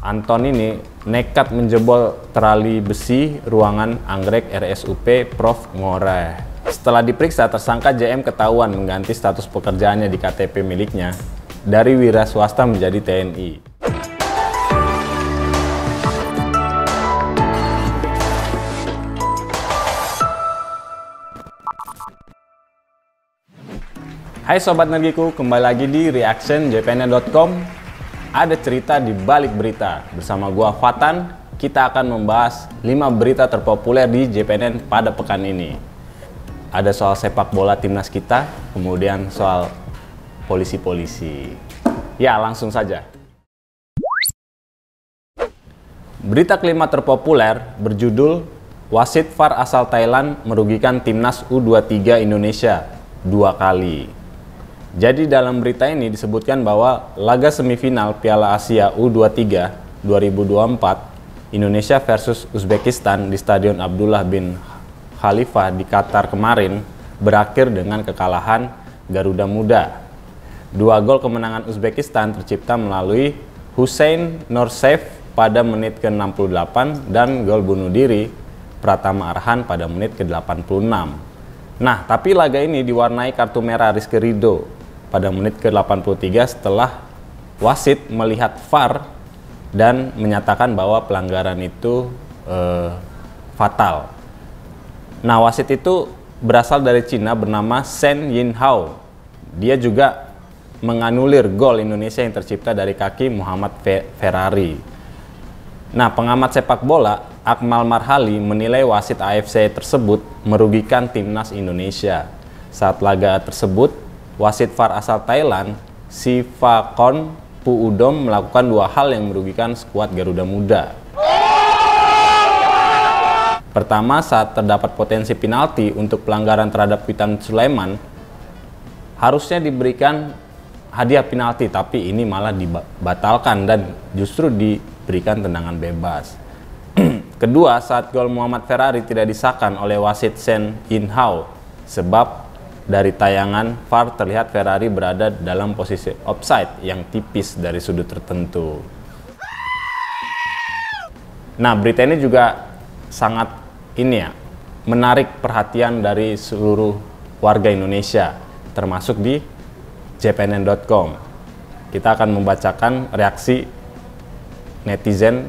Anton ini nekat menjebol terali besi ruangan anggrek RSUP Prof. Ngoreh. Setelah diperiksa, tersangka JM ketahuan mengganti status pekerjaannya di KTP miliknya dari wira swasta menjadi TNI. Hai Sobat Nergiku, kembali lagi di reactionjpn.com ada cerita di balik berita. Bersama gua Fatan, kita akan membahas 5 berita terpopuler di JPNN pada pekan ini. Ada soal sepak bola timnas kita, kemudian soal polisi-polisi. Ya, langsung saja. Berita kelima terpopuler berjudul Wasit VAR asal Thailand merugikan timnas U23 Indonesia dua kali. Jadi dalam berita ini disebutkan bahwa laga semifinal Piala Asia U23 2024 Indonesia versus Uzbekistan di Stadion Abdullah bin Khalifah di Qatar kemarin berakhir dengan kekalahan Garuda Muda. Dua gol kemenangan Uzbekistan tercipta melalui Hussein Norsev pada menit ke-68 dan gol bunuh diri Pratama Arhan pada menit ke-86. Nah, tapi laga ini diwarnai kartu merah Rizky Rido pada menit ke-83 setelah wasit melihat VAR dan menyatakan bahwa pelanggaran itu eh, fatal. Nah, wasit itu berasal dari Cina bernama Shen Yinhao. Dia juga menganulir gol Indonesia yang tercipta dari kaki Muhammad Fe Ferrari. Nah, pengamat sepak bola Akmal Marhali menilai wasit AFC tersebut merugikan timnas Indonesia. Saat laga tersebut, wasit VAR asal Thailand, Sivakon Puudom melakukan dua hal yang merugikan skuad Garuda Muda. Pertama, saat terdapat potensi penalti untuk pelanggaran terhadap Witan Sulaiman, harusnya diberikan hadiah penalti, tapi ini malah dibatalkan dan justru diberikan tendangan bebas. Kedua, saat gol Muhammad Ferrari tidak disahkan oleh wasit Sen Inhao sebab dari tayangan VAR terlihat Ferrari berada dalam posisi offside yang tipis dari sudut tertentu. Nah, berita ini juga sangat ini ya, menarik perhatian dari seluruh warga Indonesia, termasuk di jpnn.com. Kita akan membacakan reaksi netizen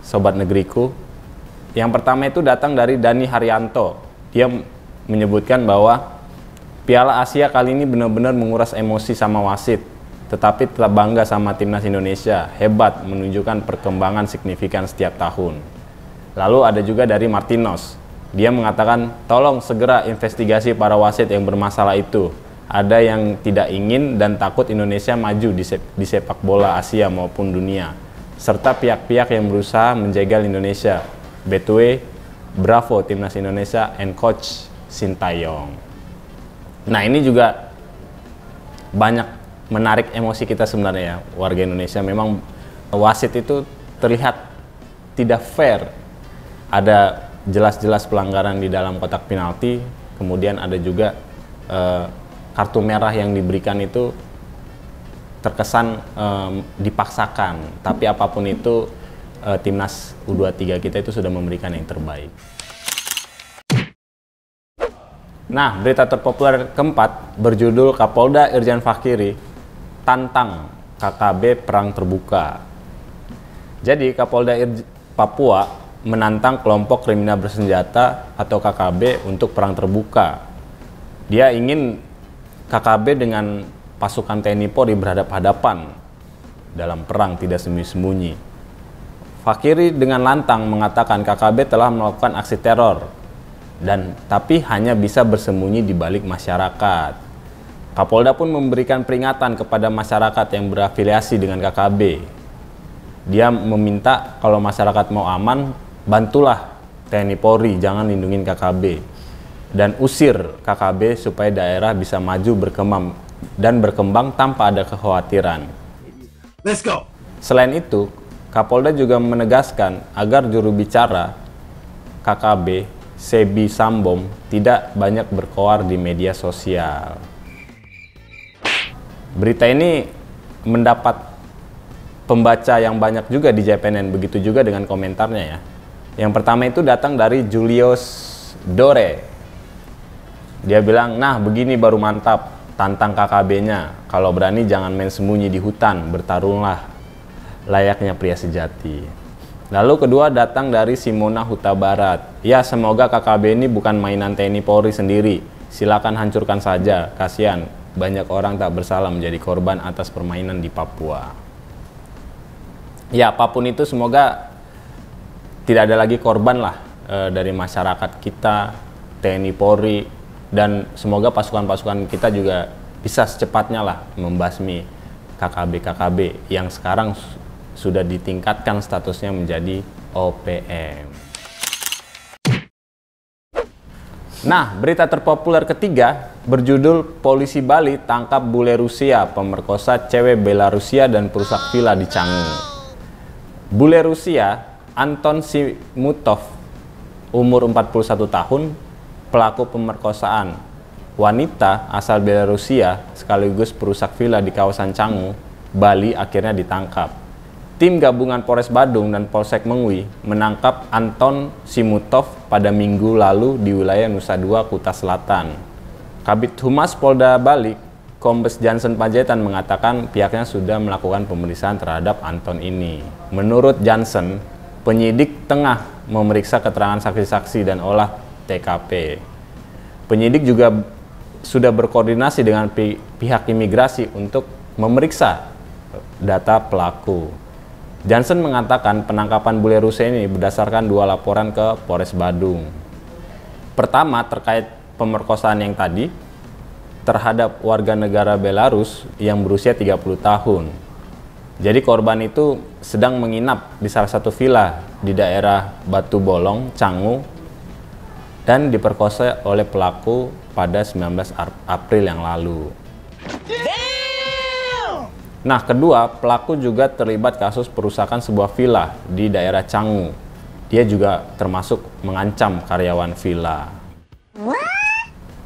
Sobat Negeriku. Yang pertama itu datang dari Dani Haryanto. Dia menyebutkan bahwa Piala Asia kali ini benar-benar menguras emosi sama wasit, tetapi tetap bangga sama timnas Indonesia, hebat menunjukkan perkembangan signifikan setiap tahun. Lalu ada juga dari Martinos, dia mengatakan tolong segera investigasi para wasit yang bermasalah itu. Ada yang tidak ingin dan takut Indonesia maju di, sep di sepak bola Asia maupun dunia, serta pihak-pihak yang berusaha menjegal Indonesia. Betue, Bravo Timnas Indonesia and Coach Sintayong. Nah ini juga banyak menarik emosi kita sebenarnya ya warga Indonesia. Memang wasit itu terlihat tidak fair. Ada jelas-jelas pelanggaran di dalam kotak penalti, kemudian ada juga eh, kartu merah yang diberikan itu terkesan eh, dipaksakan. Tapi apapun itu eh, timnas U23 kita itu sudah memberikan yang terbaik. Nah, berita terpopuler keempat berjudul Kapolda Irjen Fakiri tantang KKB perang terbuka. Jadi Kapolda Irj Papua menantang kelompok kriminal bersenjata atau KKB untuk perang terbuka. Dia ingin KKB dengan pasukan TNI Polri berhadapan hadapan dalam perang tidak sembunyi-sembunyi. Fakiri dengan lantang mengatakan KKB telah melakukan aksi teror dan tapi hanya bisa bersembunyi di balik masyarakat. Kapolda pun memberikan peringatan kepada masyarakat yang berafiliasi dengan KKB. Dia meminta kalau masyarakat mau aman, bantulah TNI Polri, jangan lindungin KKB. Dan usir KKB supaya daerah bisa maju berkembang dan berkembang tanpa ada kekhawatiran. Let's go. Selain itu, Kapolda juga menegaskan agar juru bicara KKB Sebi Sambom tidak banyak berkoar di media sosial. Berita ini mendapat pembaca yang banyak juga di JPNN, begitu juga dengan komentarnya ya. Yang pertama itu datang dari Julius Dore. Dia bilang, nah begini baru mantap, tantang KKB-nya. Kalau berani jangan main sembunyi di hutan, bertarunglah layaknya pria sejati. Lalu kedua datang dari Simona Huta Barat. Ya, semoga KKB ini bukan mainan TNI Polri sendiri. Silakan hancurkan saja, kasihan. Banyak orang tak bersalah menjadi korban atas permainan di Papua. Ya, apapun itu semoga tidak ada lagi korban lah e, dari masyarakat kita, TNI Polri, dan semoga pasukan-pasukan kita juga bisa secepatnya lah membasmi KKB-KKB yang sekarang sudah ditingkatkan statusnya menjadi OPM. Nah, berita terpopuler ketiga berjudul Polisi Bali tangkap bule Rusia pemerkosa cewek Belarusia dan perusak villa di Canggu. Bule Rusia Anton Simutov umur 41 tahun pelaku pemerkosaan wanita asal Belarusia sekaligus perusak villa di kawasan Canggu, Bali akhirnya ditangkap. Tim gabungan Polres Badung dan Polsek Mengwi menangkap Anton Simutov pada minggu lalu di wilayah Nusa Dua, Kuta Selatan. Kabit Humas Polda Bali, Kombes Jansen Pajetan mengatakan pihaknya sudah melakukan pemeriksaan terhadap Anton ini. Menurut Jansen, penyidik tengah memeriksa keterangan saksi-saksi dan olah TKP. Penyidik juga sudah berkoordinasi dengan pi pihak imigrasi untuk memeriksa data pelaku. Johnson mengatakan penangkapan Bule Rusia ini berdasarkan dua laporan ke Polres Badung. Pertama terkait pemerkosaan yang tadi terhadap warga negara Belarus yang berusia 30 tahun. Jadi korban itu sedang menginap di salah satu villa di daerah Batu Bolong, Canggu, dan diperkosa oleh pelaku pada 19 April yang lalu. Nah, kedua, pelaku juga terlibat kasus perusakan sebuah villa di daerah Canggu. Dia juga termasuk mengancam karyawan villa.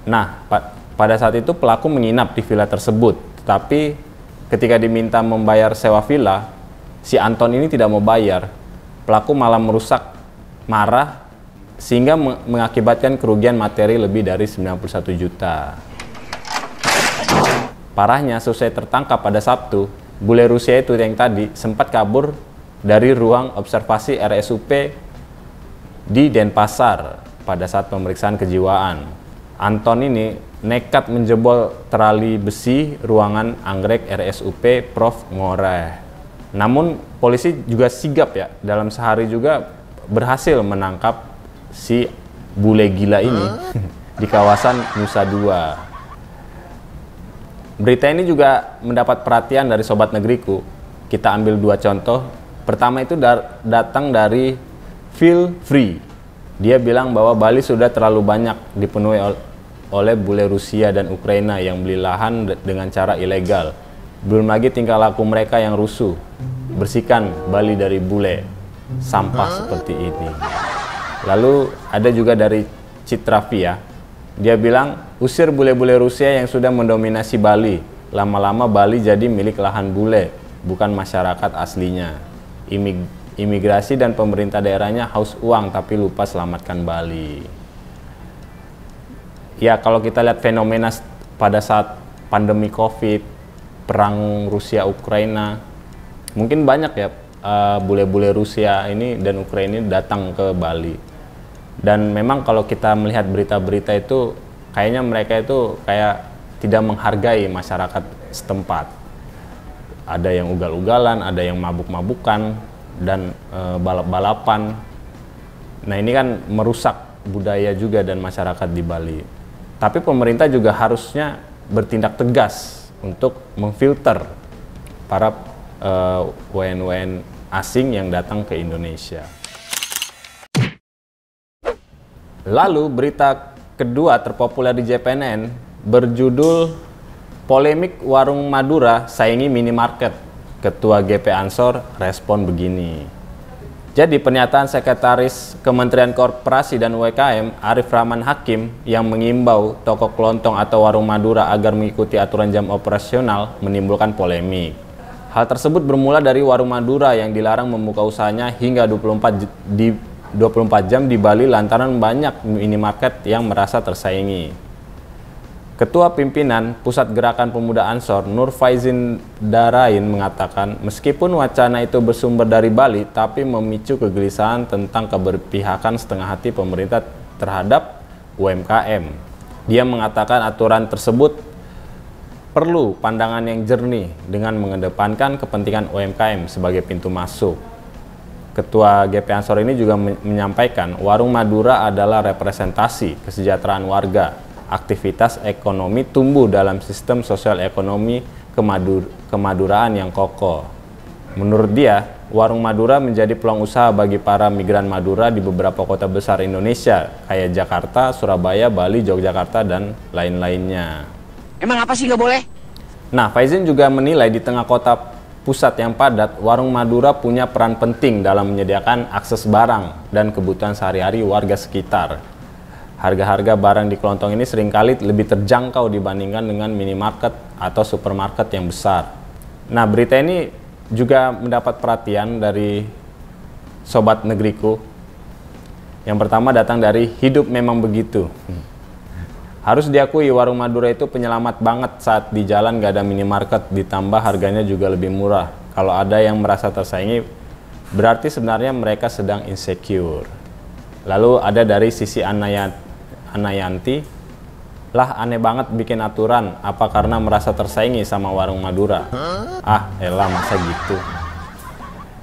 Nah, pa pada saat itu pelaku menginap di villa tersebut, tetapi ketika diminta membayar sewa villa, si Anton ini tidak mau bayar. Pelaku malah merusak, marah, sehingga mengakibatkan kerugian materi lebih dari 91 juta. Parahnya, selesai tertangkap pada Sabtu, bule Rusia itu yang tadi sempat kabur dari ruang observasi RSUP di Denpasar pada saat pemeriksaan kejiwaan. Anton ini nekat menjebol terali besi ruangan anggrek RSUP Prof. Ngoreh. Namun polisi juga sigap ya, dalam sehari juga berhasil menangkap si bule gila ini di kawasan Nusa Dua. Berita ini juga mendapat perhatian dari sobat negeriku. Kita ambil dua contoh. Pertama itu dar- datang dari Feel Free. Dia bilang bahwa Bali sudah terlalu banyak dipenuhi ol- oleh bule Rusia dan Ukraina yang beli lahan dengan cara ilegal. Belum lagi tingkah laku mereka yang rusuh. Bersihkan Bali dari bule. Sampah seperti ini. Lalu ada juga dari Citrafia ya. Dia bilang, usir bule-bule Rusia yang sudah mendominasi Bali. Lama-lama Bali jadi milik lahan bule, bukan masyarakat aslinya. Imig imigrasi dan pemerintah daerahnya haus uang tapi lupa selamatkan Bali. Ya, kalau kita lihat fenomena pada saat pandemi Covid, perang Rusia Ukraina, mungkin banyak ya eh, bule-bule uh, bule -bule Rusia ini dan Ukraina datang ke Bali dan memang kalau kita melihat berita-berita itu kayaknya mereka itu kayak tidak menghargai masyarakat setempat ada yang ugal-ugalan ada yang mabuk-mabukan dan e, balap-balapan nah ini kan merusak budaya juga dan masyarakat di Bali tapi pemerintah juga harusnya bertindak tegas untuk memfilter para eh, WN-WN asing yang datang ke Indonesia. Lalu berita kedua terpopuler di JPNN berjudul Polemik Warung Madura Saingi Minimarket. Ketua GP Ansor respon begini. Jadi pernyataan Sekretaris Kementerian Korporasi dan UKM Arif Rahman Hakim yang mengimbau toko kelontong atau warung Madura agar mengikuti aturan jam operasional menimbulkan polemik. Hal tersebut bermula dari warung Madura yang dilarang membuka usahanya hingga 24 di 24 jam di Bali lantaran banyak minimarket yang merasa tersaingi. Ketua pimpinan Pusat Gerakan Pemuda Ansor Nur Faizin Darain mengatakan meskipun wacana itu bersumber dari Bali tapi memicu kegelisahan tentang keberpihakan setengah hati pemerintah terhadap UMKM. Dia mengatakan aturan tersebut perlu pandangan yang jernih dengan mengedepankan kepentingan UMKM sebagai pintu masuk. Ketua GP Ansor ini juga menyampaikan, warung Madura adalah representasi kesejahteraan warga. Aktivitas ekonomi tumbuh dalam sistem sosial ekonomi kemadur kemaduraan yang kokoh. Menurut dia, warung Madura menjadi peluang usaha bagi para migran Madura di beberapa kota besar Indonesia, kayak Jakarta, Surabaya, Bali, Yogyakarta, dan lain-lainnya. Emang apa sih nggak boleh? Nah, Faizin juga menilai di tengah kota pusat yang padat, warung Madura punya peran penting dalam menyediakan akses barang dan kebutuhan sehari-hari warga sekitar. Harga-harga barang di kelontong ini seringkali lebih terjangkau dibandingkan dengan minimarket atau supermarket yang besar. Nah, berita ini juga mendapat perhatian dari sobat negeriku. Yang pertama datang dari hidup memang begitu. Hmm harus diakui warung Madura itu penyelamat banget saat di jalan gak ada minimarket, ditambah harganya juga lebih murah. Kalau ada yang merasa tersaingi, berarti sebenarnya mereka sedang insecure. Lalu ada dari sisi Anayat, Anayanti, lah aneh banget bikin aturan, apa karena merasa tersaingi sama warung Madura? Ah, elah masa gitu.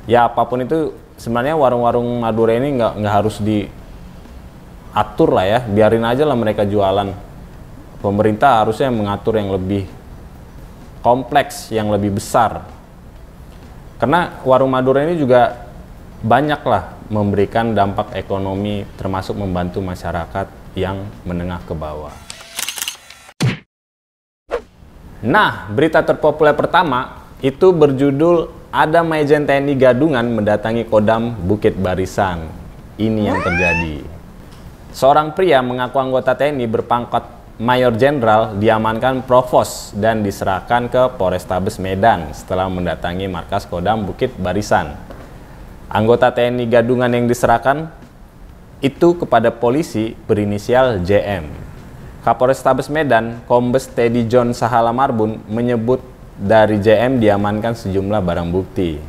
Ya apapun itu, sebenarnya warung-warung Madura ini nggak harus diatur lah ya, biarin aja lah mereka jualan pemerintah harusnya mengatur yang lebih kompleks, yang lebih besar. Karena warung Madura ini juga banyaklah memberikan dampak ekonomi termasuk membantu masyarakat yang menengah ke bawah. Nah, berita terpopuler pertama itu berjudul ada Majen TNI Gadungan mendatangi Kodam Bukit Barisan. Ini yang terjadi. Seorang pria mengaku anggota TNI berpangkat Mayor Jenderal diamankan Provos dan diserahkan ke Polrestabes Medan setelah mendatangi markas Kodam Bukit Barisan. Anggota TNI gadungan yang diserahkan itu kepada polisi berinisial JM. Kapolrestabes Medan, Kombes Teddy John Sahala Marbun menyebut dari JM diamankan sejumlah barang bukti.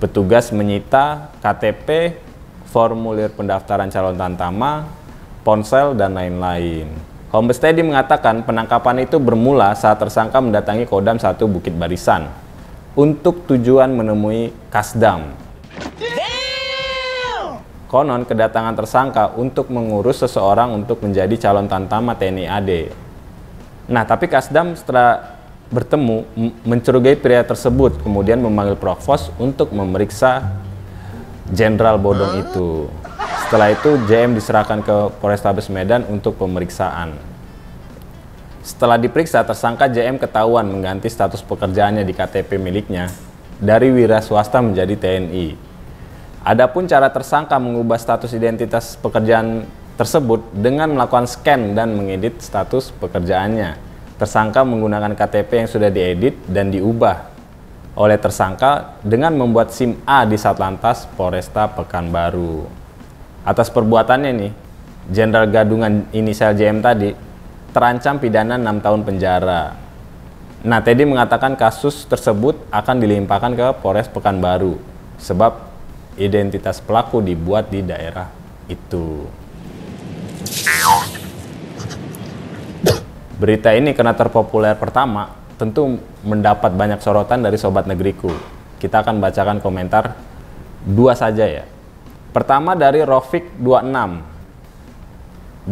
Petugas menyita KTP, formulir pendaftaran calon tantama, ponsel, dan lain-lain. Kombes Teddy mengatakan penangkapan itu bermula saat tersangka mendatangi Kodam 1 Bukit Barisan untuk tujuan menemui Kasdam. Konon kedatangan tersangka untuk mengurus seseorang untuk menjadi calon tantama TNI AD. Nah, tapi Kasdam setelah bertemu mencurigai pria tersebut kemudian memanggil Provos untuk memeriksa Jenderal Bodong itu. Setelah itu JM diserahkan ke Polrestabes Medan untuk pemeriksaan. Setelah diperiksa, tersangka JM ketahuan mengganti status pekerjaannya di KTP miliknya dari wira swasta menjadi TNI. Adapun cara tersangka mengubah status identitas pekerjaan tersebut dengan melakukan scan dan mengedit status pekerjaannya. Tersangka menggunakan KTP yang sudah diedit dan diubah oleh tersangka dengan membuat SIM A di Satlantas Polresta Pekanbaru atas perbuatannya nih Jenderal Gadungan inisial JM tadi terancam pidana 6 tahun penjara. Nah, Teddy mengatakan kasus tersebut akan dilimpahkan ke Polres Pekanbaru sebab identitas pelaku dibuat di daerah itu. Berita ini karena terpopuler pertama tentu mendapat banyak sorotan dari sobat negeriku. Kita akan bacakan komentar dua saja ya. Pertama dari Rofik 26.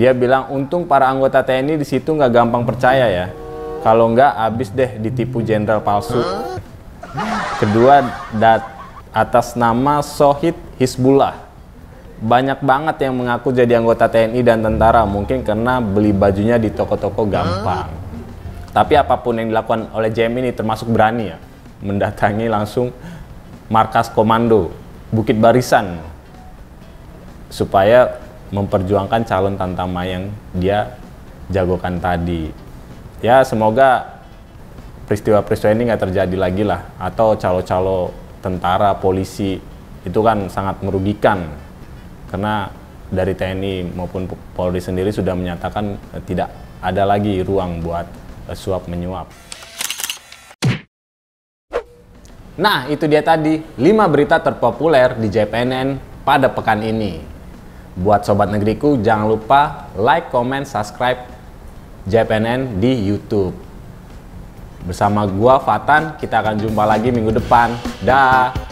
Dia bilang untung para anggota TNI di situ nggak gampang percaya ya. Kalau nggak abis deh ditipu jenderal palsu. Kedua dat atas nama Sohid Hizbullah. Banyak banget yang mengaku jadi anggota TNI dan tentara mungkin karena beli bajunya di toko-toko gampang. Tapi apapun yang dilakukan oleh JM ini termasuk berani ya. Mendatangi langsung markas komando Bukit Barisan supaya memperjuangkan calon tantama yang dia jagokan tadi. Ya semoga peristiwa-peristiwa ini nggak terjadi lagi lah. Atau calo-calo tentara, polisi itu kan sangat merugikan karena dari TNI maupun Polri sendiri sudah menyatakan eh, tidak ada lagi ruang buat eh, suap menyuap. Nah, itu dia tadi 5 berita terpopuler di JPNN pada pekan ini. Buat Sobat Negeriku, jangan lupa like, comment, subscribe JPNN di Youtube. Bersama gua Fatan, kita akan jumpa lagi minggu depan. Dah.